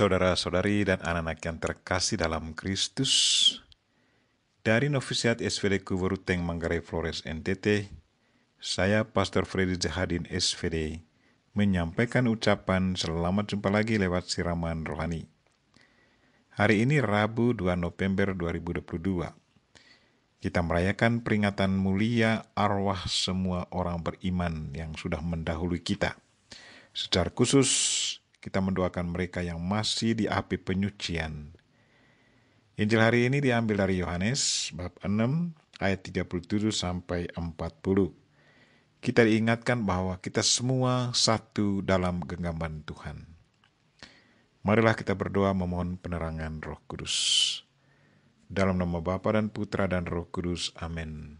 Saudara-saudari dan anak-anak yang terkasih dalam Kristus, dari Novisiat SVD Kuburuteng Manggarai Flores NTT, saya Pastor Freddy Jahadin SVD menyampaikan ucapan selamat jumpa lagi lewat siraman rohani. Hari ini Rabu 2 November 2022. Kita merayakan peringatan mulia arwah semua orang beriman yang sudah mendahului kita. Secara khusus kita mendoakan mereka yang masih di api penyucian. Injil hari ini diambil dari Yohanes bab 6 ayat 37 sampai 40. Kita diingatkan bahwa kita semua satu dalam genggaman Tuhan. Marilah kita berdoa memohon penerangan Roh Kudus. Dalam nama Bapa dan Putra dan Roh Kudus. Amin.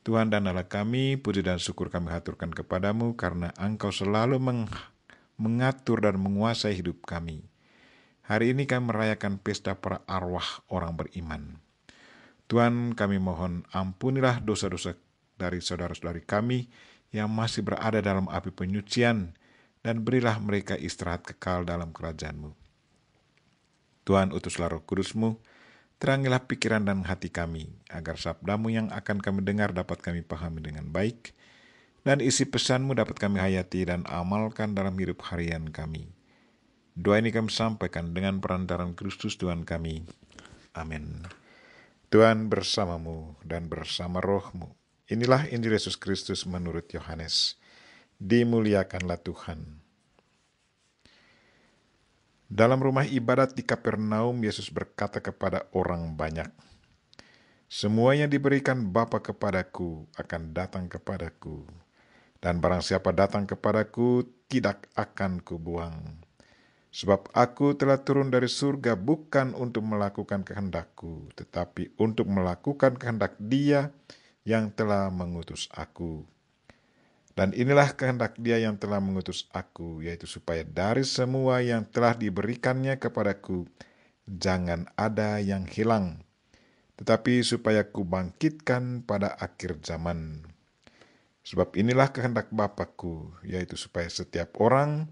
Tuhan dan Allah kami, puji dan syukur kami haturkan kepadamu karena Engkau selalu meng mengatur dan menguasai hidup kami. Hari ini kami merayakan pesta para arwah orang beriman. Tuhan kami mohon ampunilah dosa-dosa dari saudara-saudari kami yang masih berada dalam api penyucian dan berilah mereka istirahat kekal dalam kerajaanMu. Tuhan utuslah roh kudusMu, terangilah pikiran dan hati kami, agar sabdamu yang akan kami dengar dapat kami pahami dengan baik, dan isi pesanmu dapat kami hayati dan amalkan dalam hidup harian kami. Doa ini kami sampaikan dengan perantaran Kristus Tuhan kami. Amin. Tuhan bersamamu dan bersama rohmu. Inilah Injil Yesus Kristus menurut Yohanes. Dimuliakanlah Tuhan. Dalam rumah ibadat di Kapernaum, Yesus berkata kepada orang banyak, "Semuanya diberikan Bapa kepadaku akan datang kepadaku dan barang siapa datang kepadaku, tidak akan kubuang. Sebab aku telah turun dari surga bukan untuk melakukan kehendakku, tetapi untuk melakukan kehendak dia yang telah mengutus aku. Dan inilah kehendak dia yang telah mengutus aku, yaitu supaya dari semua yang telah diberikannya kepadaku, jangan ada yang hilang, tetapi supaya kubangkitkan pada akhir zaman.' Sebab inilah kehendak Bapakku, yaitu supaya setiap orang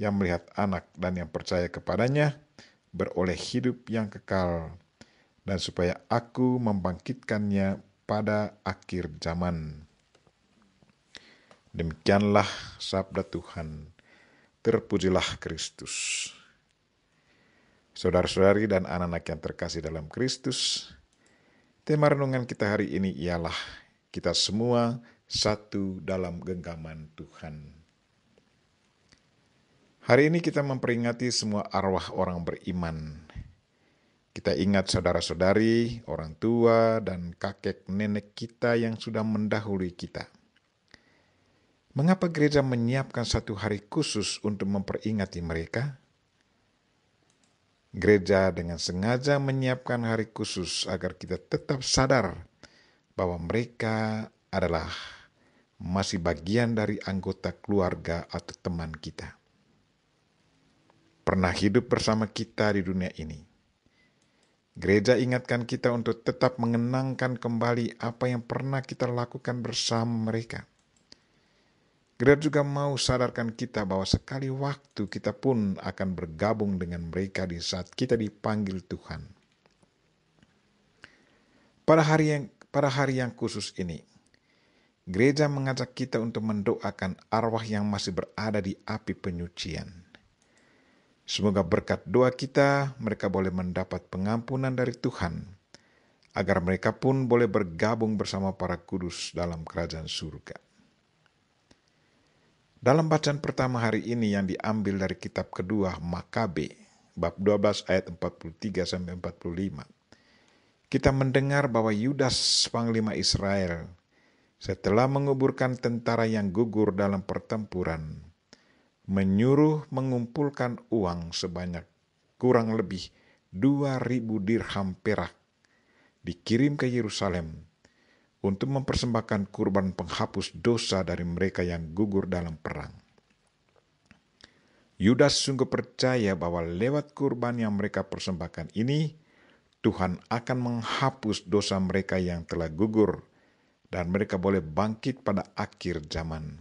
yang melihat anak dan yang percaya kepadanya beroleh hidup yang kekal, dan supaya aku membangkitkannya pada akhir zaman. Demikianlah sabda Tuhan. Terpujilah Kristus. Saudara-saudari dan anak-anak yang terkasih dalam Kristus, tema renungan kita hari ini ialah kita semua satu dalam genggaman Tuhan. Hari ini kita memperingati semua arwah orang beriman. Kita ingat saudara-saudari, orang tua, dan kakek nenek kita yang sudah mendahului kita. Mengapa gereja menyiapkan satu hari khusus untuk memperingati mereka? Gereja dengan sengaja menyiapkan hari khusus agar kita tetap sadar bahwa mereka adalah masih bagian dari anggota keluarga atau teman kita. Pernah hidup bersama kita di dunia ini. Gereja ingatkan kita untuk tetap mengenangkan kembali apa yang pernah kita lakukan bersama mereka. Gereja juga mau sadarkan kita bahwa sekali waktu kita pun akan bergabung dengan mereka di saat kita dipanggil Tuhan. Pada hari yang pada hari yang khusus ini, Gereja mengajak kita untuk mendoakan arwah yang masih berada di api penyucian. Semoga berkat doa kita, mereka boleh mendapat pengampunan dari Tuhan, agar mereka pun boleh bergabung bersama para kudus dalam kerajaan surga. Dalam bacaan pertama hari ini yang diambil dari kitab kedua Makabe, bab 12 ayat 43 45, kita mendengar bahwa Yudas, panglima Israel, setelah menguburkan tentara yang gugur dalam pertempuran, menyuruh mengumpulkan uang sebanyak kurang lebih 2000 dirham perak dikirim ke Yerusalem untuk mempersembahkan kurban penghapus dosa dari mereka yang gugur dalam perang. Yudas sungguh percaya bahwa lewat kurban yang mereka persembahkan ini, Tuhan akan menghapus dosa mereka yang telah gugur dan mereka boleh bangkit pada akhir zaman.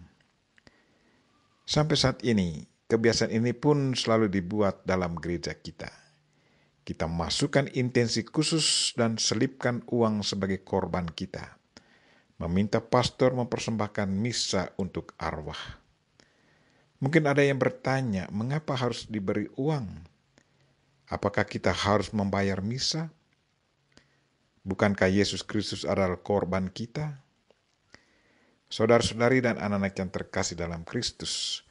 Sampai saat ini, kebiasaan ini pun selalu dibuat dalam gereja kita. Kita masukkan intensi khusus dan selipkan uang sebagai korban kita. Meminta pastor mempersembahkan misa untuk arwah. Mungkin ada yang bertanya, mengapa harus diberi uang? Apakah kita harus membayar misa? Bukankah Yesus Kristus adalah korban kita? Saudara-saudari dan anak-anak yang terkasih dalam Kristus,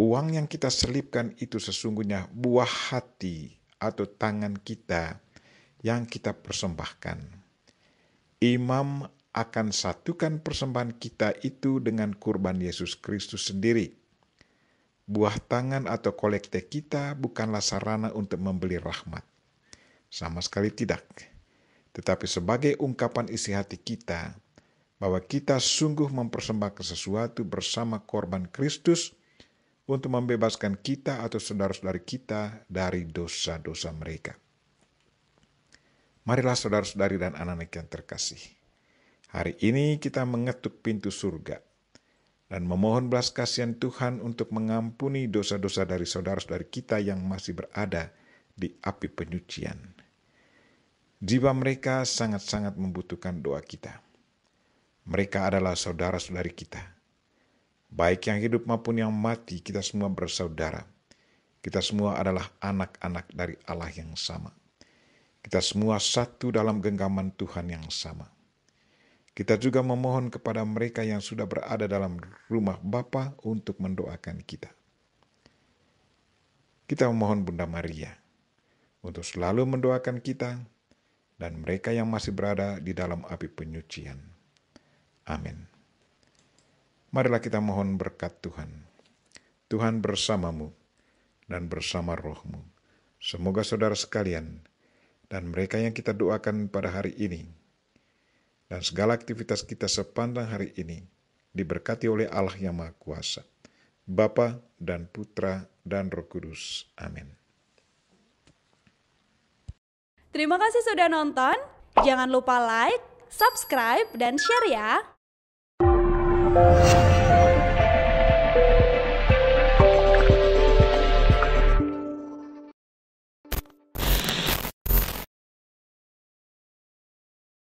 uang yang kita selipkan itu sesungguhnya buah hati atau tangan kita yang kita persembahkan. Imam akan satukan persembahan kita itu dengan kurban Yesus Kristus sendiri. Buah tangan atau kolekte kita bukanlah sarana untuk membeli rahmat. Sama sekali tidak. Tetapi sebagai ungkapan isi hati kita, bahwa kita sungguh mempersembahkan sesuatu bersama korban Kristus untuk membebaskan kita atau saudara-saudari kita dari dosa-dosa mereka. Marilah saudara-saudari dan anak-anak yang terkasih. Hari ini kita mengetuk pintu surga dan memohon belas kasihan Tuhan untuk mengampuni dosa-dosa dari saudara-saudari kita yang masih berada di api penyucian. Jiwa mereka sangat-sangat membutuhkan doa kita. Mereka adalah saudara-saudari kita. Baik yang hidup maupun yang mati, kita semua bersaudara. Kita semua adalah anak-anak dari Allah yang sama. Kita semua satu dalam genggaman Tuhan yang sama. Kita juga memohon kepada mereka yang sudah berada dalam rumah Bapa untuk mendoakan kita. Kita memohon Bunda Maria untuk selalu mendoakan kita dan mereka yang masih berada di dalam api penyucian. Amin. Marilah kita mohon berkat Tuhan. Tuhan bersamamu dan bersama rohmu. Semoga saudara sekalian dan mereka yang kita doakan pada hari ini dan segala aktivitas kita sepanjang hari ini diberkati oleh Allah yang Maha Kuasa, Bapa dan Putra dan Roh Kudus. Amin. Terima kasih sudah nonton. Jangan lupa like, subscribe, dan share ya. Bye.